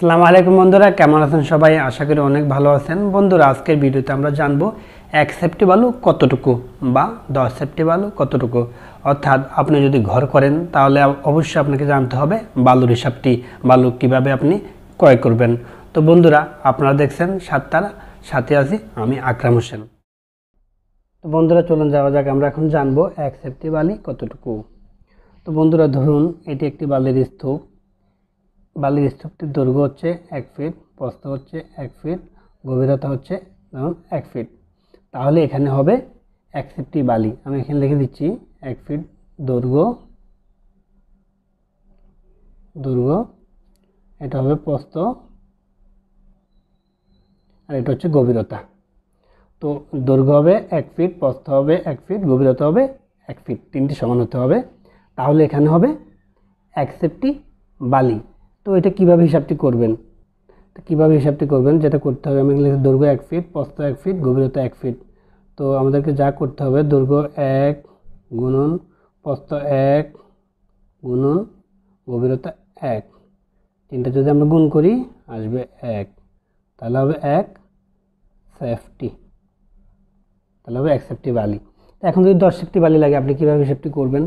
সালাম আলাইকুম বন্ধুরা কেমন আছেন সবাই আশা করি অনেক ভালো আছেন বন্ধুরা আজকের ভিডিওতে আমরা জানবো এক সেফটি বালু কতটুকু বা দশ সেফটি বালু কতটুকু অর্থাৎ আপনি যদি ঘর করেন তাহলে অবশ্যই আপনাকে জানতে হবে বালুর হিসাবটি বালু কিভাবে আপনি ক্রয় করবেন তো বন্ধুরা আপনারা দেখছেন সাততারা সাথে আছি আমি আকরাম হোসেন তো বন্ধুরা চলুন যাওয়া যাক আমরা এখন জানবো এক সেফটি বালি কতটুকু তো বন্ধুরা ধরুন এটি একটি বালির স্তূপ বালির স্তূপটির দৈর্ঘ্য হচ্ছে এক ফিট প্রস্থ হচ্ছে এক ফিট গভীরতা হচ্ছে ধরুন এক ফিট তাহলে এখানে হবে এক ফিটটি বালি আমি এখানে লিখে দিচ্ছি এক ফিট দৈর্ঘ্য দৈর্ঘ্য এটা হবে প্রস্থ আর এটা হচ্ছে গভীরতা তো দৈর্ঘ্য হবে এক ফিট প্রস্থ হবে এক ফিট গভীরতা হবে এক ফিট তিনটি সমান হতে হবে তাহলে এখানে হবে এক সেফটি বালি তো এটা কিভাবে হিসাবটি করবেন তো কীভাবে হিসাবটি করবেন যেটা করতে হবে আমি লিখে দৈর্ঘ্য এক ফিট প্রস্ত এক ফিট গভীরতা এক ফিট তো আমাদেরকে যা করতে হবে দৈর্ঘ্য এক গুণন প্রস্ত এক গুণন গভীরতা এক তিনটা যদি আমরা গুণ করি আসবে এক তাহলে হবে এক সেফটি তাহলে হবে এক সেফটি বালি এখন যদি দশ সেফটি বালি লাগে আপনি কীভাবে সেফটি করবেন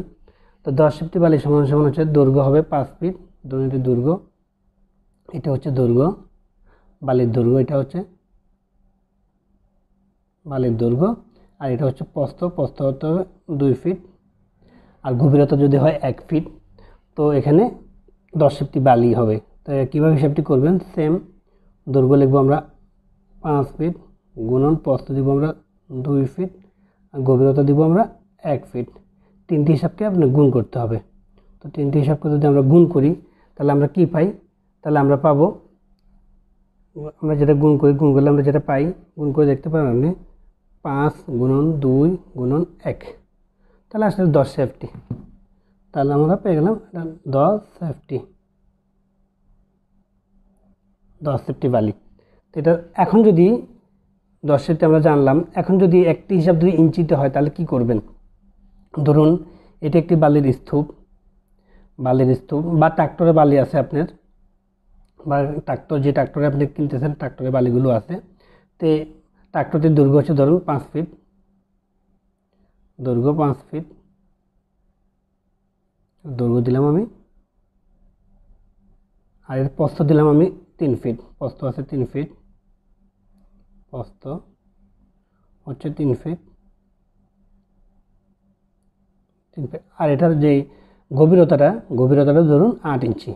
তো দশ সেফটি বালি সমান সমান হচ্ছে দৈর্ঘ্য হবে পাঁচ ফিট দুটি দৈর্ঘ্য এটা হচ্ছে দুর্গ বালির দুর্গ এটা হচ্ছে বালির দুর্গ আর এটা হচ্ছে প্রস্ত প্রস্ত হতে দুই ফিট আর গভীরতা যদি হয় এক ফিট তো এখানে দশ ফিটটি বালি হবে তো কীভাবে হিসাবটি করবেন সেম দুর্গ লিখবো আমরা পাঁচ ফিট গুণন প্রস্ত দিব আমরা দুই ফিট আর গভীরতা দিব আমরা এক ফিট তিনটি হিসাবকে আপনি গুণ করতে হবে তো তিনটি হিসাবকে যদি আমরা গুণ করি তাহলে আমরা কি পাই তাহলে আমরা পাবো আমরা যেটা গুণ করি গুণ করলে আমরা যেটা পাই গুণ করে দেখতে পারেন আপনি পাঁচ গুণন দুই গুণন এক তাহলে আসলে দশ সেফটি তাহলে আমরা পেয়ে গেলাম এটা দশ সেফটি দশ সেফটি বালি তো এটা এখন যদি দশ সেফটি আমরা জানলাম এখন যদি একটি হিসাব যদি ইঞ্চিতে হয় তাহলে কি করবেন ধরুন এটি একটি বালির স্তূপ বালির স্তূপ বা ট্রাক্টরে বালি আছে আপনার বা ট্রাক্টর যে ট্রাক্টরে আপনি কিনতেছেন ট্রাক্টরে বালিগুলো আছে তে ট্রাক্টরটির দৈর্ঘ্য হচ্ছে ধরুন পাঁচ ফিট দৈর্ঘ্য পাঁচ ফিট দৈর্ঘ্য দিলাম আমি আর এর প্রস্ত দিলাম আমি তিন ফিট প্রস্ত আছে তিন ফিট প্রস্ত হচ্ছে তিন ফিট তিন ফিট আর এটার যে গভীরতাটা গভীরতাটা ধরুন আট ইঞ্চি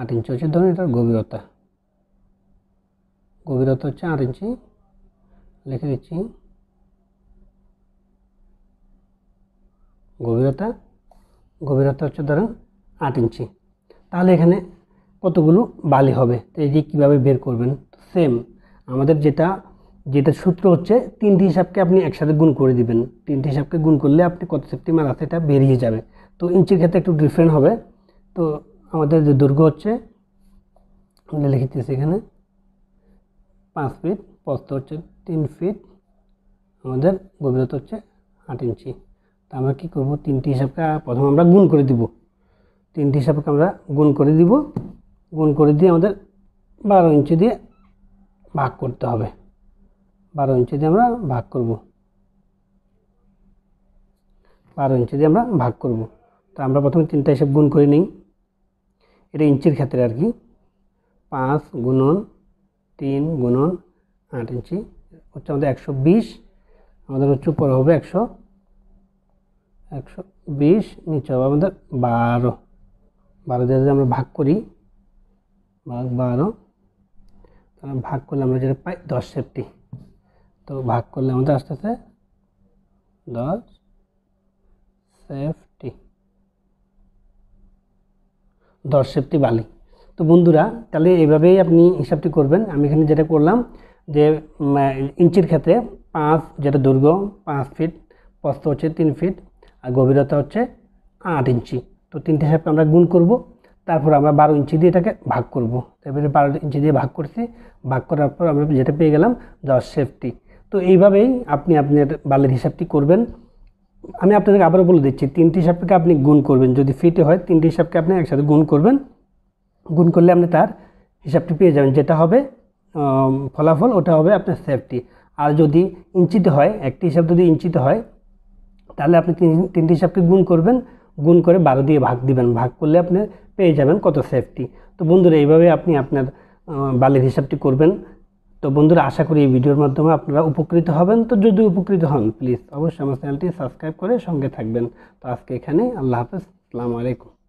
আট ইঞ্চি হচ্ছে ধরুন এটার গভীরতা গভীরতা হচ্ছে আট ইঞ্চি লিখে দিচ্ছি গভীরতা গভীরতা হচ্ছে ধরুন আট ইঞ্চি তাহলে এখানে কতগুলো বালি হবে তো এই যে কীভাবে বের করবেন সেম আমাদের যেটা যেটা সূত্র হচ্ছে তিনটি হিসাবকে আপনি একসাথে গুণ করে দিবেন তিনটি হিসাবকে গুণ করলে আপনি কত সেপ্টিমার মারা সেটা বেরিয়ে যাবে তো ইঞ্চির ক্ষেত্রে একটু ডিফারেন্ট হবে তো আমাদের যে দুর্গ হচ্ছে আমরা লিখেছি এখানে পাঁচ ফিট পস্ত হচ্ছে তিন ফিট আমাদের গভীরতা হচ্ছে আট ইঞ্চি তা আমরা কী করবো তিনটি হিসাবকে প্রথমে আমরা গুণ করে দিব তিনটি হিসাবকে আমরা গুণ করে দিব গুণ করে দিয়ে আমাদের বারো ইঞ্চি দিয়ে ভাগ করতে হবে বারো ইঞ্চি দিয়ে আমরা ভাগ করব বারো ইঞ্চি দিয়ে আমরা ভাগ করব তা আমরা প্রথমে তিনটা হিসাব গুণ করে নিই এটা ইঞ্চির ক্ষেত্রে আর কি পাঁচ গুণন তিন গুণন আট ইঞ্চি হচ্ছে আমাদের একশো বিশ আমাদের হচ্ছে উপরে হবে একশো একশো বিশ নিচে হবে আমাদের বারো বারো দিয়ে যদি আমরা ভাগ করি ভাগ বারো তাহলে ভাগ করলে আমরা যেটা পাই দশ সেফটি তো ভাগ করলে আমাদের আস্তে আস্তে দশ সেফটি দশ সেফটি বালি তো বন্ধুরা তাহলে এভাবেই আপনি হিসাবটি করবেন আমি এখানে যেটা করলাম যে ইঞ্চির ক্ষেত্রে পাঁচ যেটা দুর্গ পাঁচ ফিট প্রস্ত হচ্ছে তিন ফিট আর গভীরতা হচ্ছে আট ইঞ্চি তো তিনটে হিসাবকে আমরা গুণ করব তারপর আমরা বারো ইঞ্চি দিয়ে এটাকে ভাগ করব তারপরে বারো ইঞ্চি দিয়ে ভাগ করছি ভাগ করার পর আমরা যেটা পেয়ে গেলাম দশ সেফটি তো এইভাবেই আপনি আপনার বালির হিসাবটি করবেন আমি আপনাদেরকে আবারও বলে দিচ্ছি তিনটি হিসাবকে আপনি গুণ করবেন যদি ফিটে হয় তিনটি হিসাবকে আপনি একসাথে গুণ করবেন গুণ করলে আপনি তার হিসাবটি পেয়ে যাবেন যেটা হবে ফলাফল ওটা হবে আপনার সেফটি আর যদি ইঞ্চিতে হয় একটি হিসাব যদি ইঞ্চিতে হয় তাহলে আপনি তিন তিনটি হিসাবকে গুণ করবেন গুণ করে বারো দিয়ে ভাগ দিবেন ভাগ করলে আপনি পেয়ে যাবেন কত সেফটি তো বন্ধুরা এইভাবে আপনি আপনার বালির হিসাবটি করবেন তো বন্ধুরা আশা করি এই ভিডিওর মাধ্যমে আপনারা উপকৃত হবেন তো যদি উপকৃত হন প্লিজ অবশ্যই আমার চ্যানেলটি সাবস্ক্রাইব করে সঙ্গে থাকবেন তো আজকে এখানে আল্লাহ হাফেজ আসসালামু আলাইকুম